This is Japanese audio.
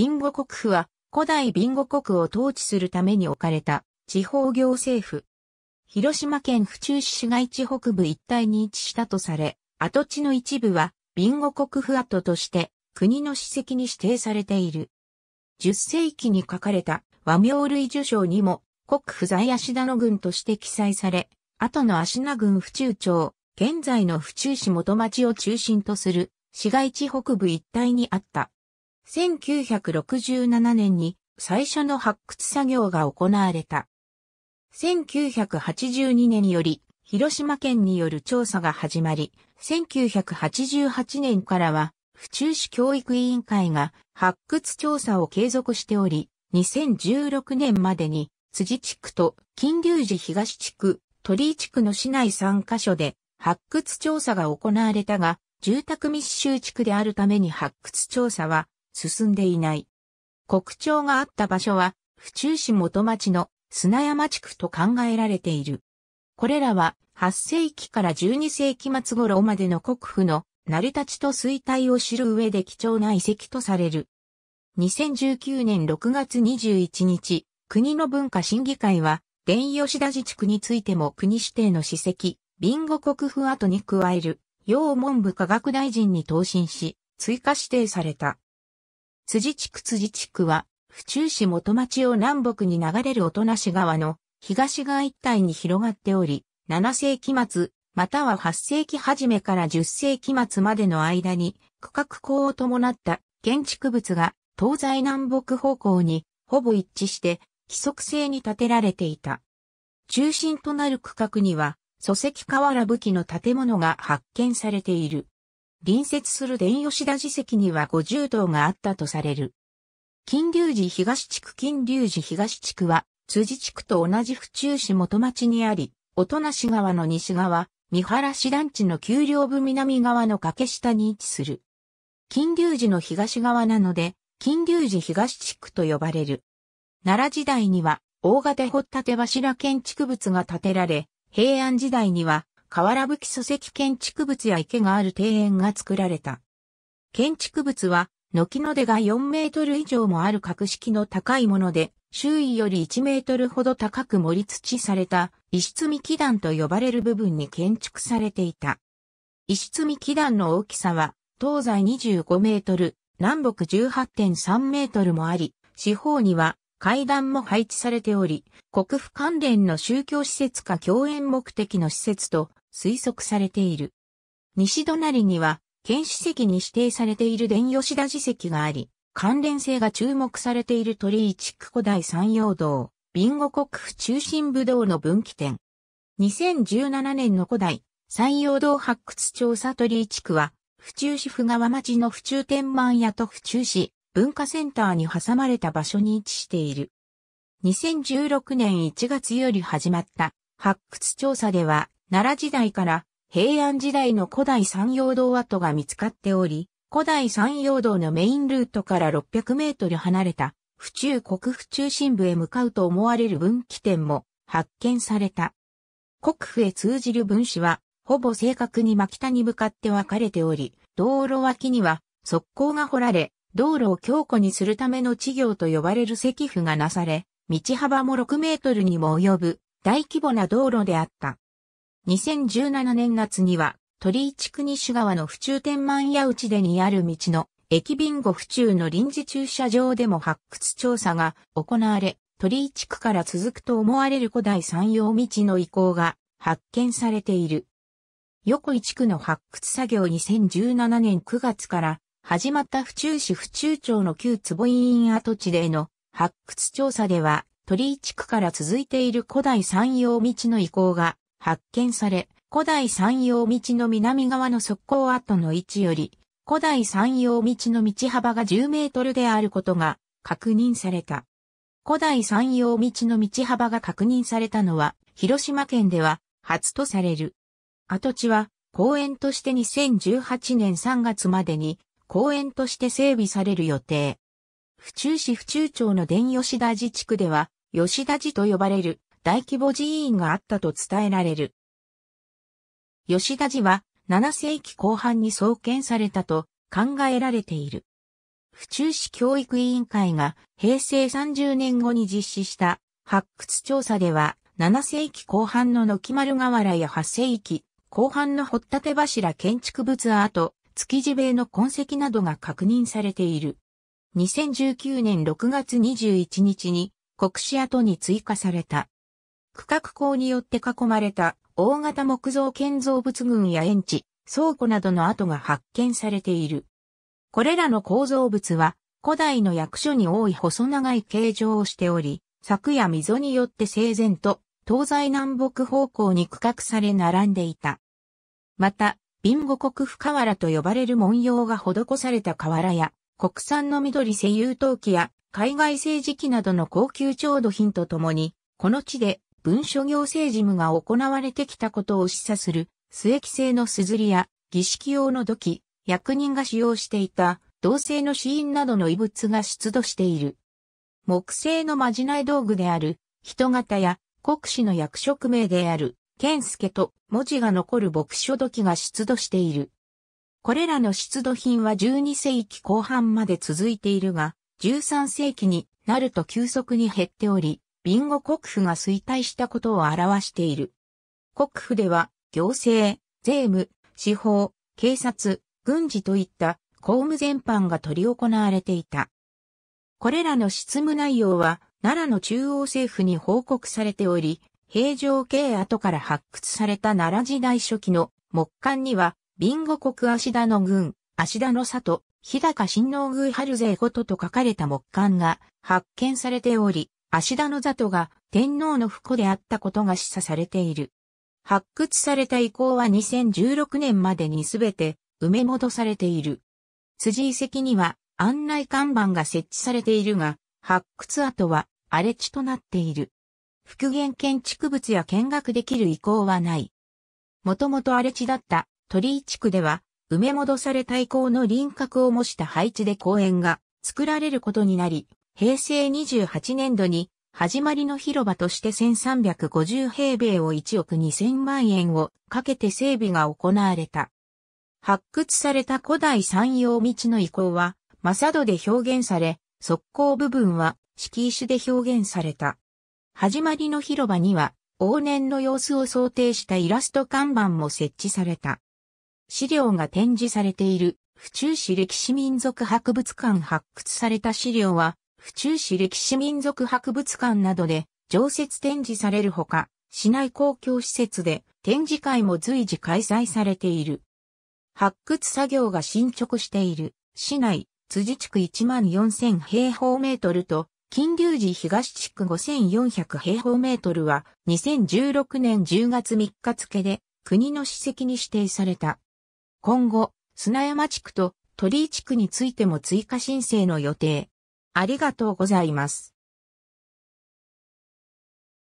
ビンゴ国府は古代ビンゴ国を統治するために置かれた地方行政府。広島県府中市市街地北部一帯に位置したとされ、跡地の一部はビンゴ国府跡として国の史跡に指定されている。10世紀に書かれた和名類受賞にも国府在芦田の軍として記載され、後の芦名郡府中町、現在の府中市元町を中心とする市街地北部一帯にあった。1967年に最初の発掘作業が行われた。1982年より広島県による調査が始まり、1988年からは府中市教育委員会が発掘調査を継続しており、2016年までに辻地区と金龍寺東地区、鳥居地区の市内3カ所で発掘調査が行われたが、住宅密集地区であるために発掘調査は進んでいない。国庁があった場所は、府中市元町の砂山地区と考えられている。これらは8世紀から12世紀末頃までの国府の成り立ちと衰退を知る上で貴重な遺跡とされる。2019年6月21日、国の文化審議会は、伝吉田自治区についても国指定の史跡、ビンゴ国府跡に加える、要文部科学大臣に答申し、追加指定された。辻地区辻地区は、府中市元町を南北に流れる音無川の東側一帯に広がっており、7世紀末、または8世紀初めから10世紀末までの間に、区画高を伴った建築物が東西南北方向にほぼ一致して規則性に建てられていた。中心となる区画には、礎石瓦武器の建物が発見されている。隣接する伝吉田寺跡には50棟があったとされる。金龍寺東地区金龍寺東地区は、辻地区と同じ府中市元町にあり、音無川の西側、三原市団地の丘陵部南側の掛下に位置する。金龍寺の東側なので、金龍寺東地区と呼ばれる。奈良時代には、大型掘立柱建築物が建てられ、平安時代には、河原吹礎石建築物や池がある庭園が作られた。建築物は、軒の出が4メートル以上もある格式の高いもので、周囲より1メートルほど高く盛り土された、石積み基壇と呼ばれる部分に建築されていた。石積み基壇の大きさは、東西25メートル、南北18.3メートルもあり、四方には階段も配置されており、国府関連の宗教施設か教園目的の施設と推測されている。西隣には、県史跡に指定されている伝吉田寺跡があり、関連性が注目されている鳥居地区古代山陽道、ビンゴ国府中心武道の分岐点。2017年の古代、山陽道発掘調査鳥居地区は、府中市府川町の府中天満屋と府中市文化センターに挟まれた場所に位置している。2016年1月より始まった発掘調査では、奈良時代から平安時代の古代山陽道跡が見つかっており、古代山陽道のメインルートから600メートル離れた府中国府中心部へ向かうと思われる分岐点も発見された。国府へ通じる分子は、ほぼ正確に真北に向かって分かれており、道路脇には側溝が掘られ、道路を強固にするための地業と呼ばれる石府がなされ、道幅も6メートルにも及ぶ大規模な道路であった。2017年夏には、鳥居地区西側の府中天満屋内でにある道の、駅ビンゴ府中の臨時駐車場でも発掘調査が行われ、鳥居地区から続くと思われる古代山陽道の遺構が発見されている。横井地区の発掘作業2017年9月から始まった府中市府中町の旧坪井院跡地での発掘調査では、鳥居地区から続いている古代山陽道の遺構が発見され、古代山陽道の南側の側溝跡の位置より、古代山陽道の道幅が10メートルであることが確認された。古代山陽道の道幅が確認されたのは、広島県では初とされる。跡地は公園として2018年3月までに公園として整備される予定。府中市府中町の伝吉田寺地区では、吉田寺と呼ばれる大規模寺院があったと伝えられる。吉田寺は7世紀後半に創建されたと考えられている。府中市教育委員会が平成30年後に実施した発掘調査では7世紀後半の軒丸瓦や8世紀後半の掘立柱建築物アート、築地塀の痕跡などが確認されている。2019年6月21日に国史跡に追加された。区画工によって囲まれた大型木造建造物群や園地、倉庫などの跡が発見されている。これらの構造物は古代の役所に多い細長い形状をしており、柵や溝によって整然と東西南北方向に区画され並んでいた。また、貧ゴ国府瓦と呼ばれる文様が施された瓦や、国産の緑西油陶器や海外製磁器などの高級調度品とともに、この地で文書行政事務が行われてきたことを示唆する、末期製の硯や儀式用の土器、役人が使用していた銅製の死因などの遺物が出土している。木製のまじない道具である、人型や国史の役職名である、健介と文字が残る牧書土器が出土している。これらの出土品は12世紀後半まで続いているが、13世紀になると急速に減っており、ビンゴ国府が衰退したことを表している。国府では、行政、税務、司法、警察、軍事といった公務全般が取り行われていた。これらの執務内容は、奈良の中央政府に報告されており、平城京跡から発掘された奈良時代初期の木簡には、ビンゴ国足田の軍、足田の里、日高新郎宮春勢ごとと書かれた木簡が発見されており、足田の里が天皇の府庫であったことが示唆されている。発掘された遺構は2016年までにすべて埋め戻されている。辻遺跡には案内看板が設置されているが、発掘跡は荒れ地となっている。復元建築物や見学できる遺構はない。もともと荒れ地だった鳥居地区では、埋め戻された遺構の輪郭を模した配置で公園が作られることになり、平成28年度に、始まりの広場として1350平米を1億2000万円をかけて整備が行われた。発掘された古代山陽道の遺構は、正戸で表現され、側溝部分は敷石で表現された。始まりの広場には、往年の様子を想定したイラスト看板も設置された。資料が展示されている、府中市歴史民族博物館発掘された資料は、府中市歴史民族博物館などで常設展示されるほか、市内公共施設で展示会も随時開催されている。発掘作業が進捗している市内辻地区14000平方メートルと金龍寺東地区5400平方メートルは2016年10月3日付で国の史跡に指定された。今後、砂山地区と鳥居地区についても追加申請の予定。ありがとうございます。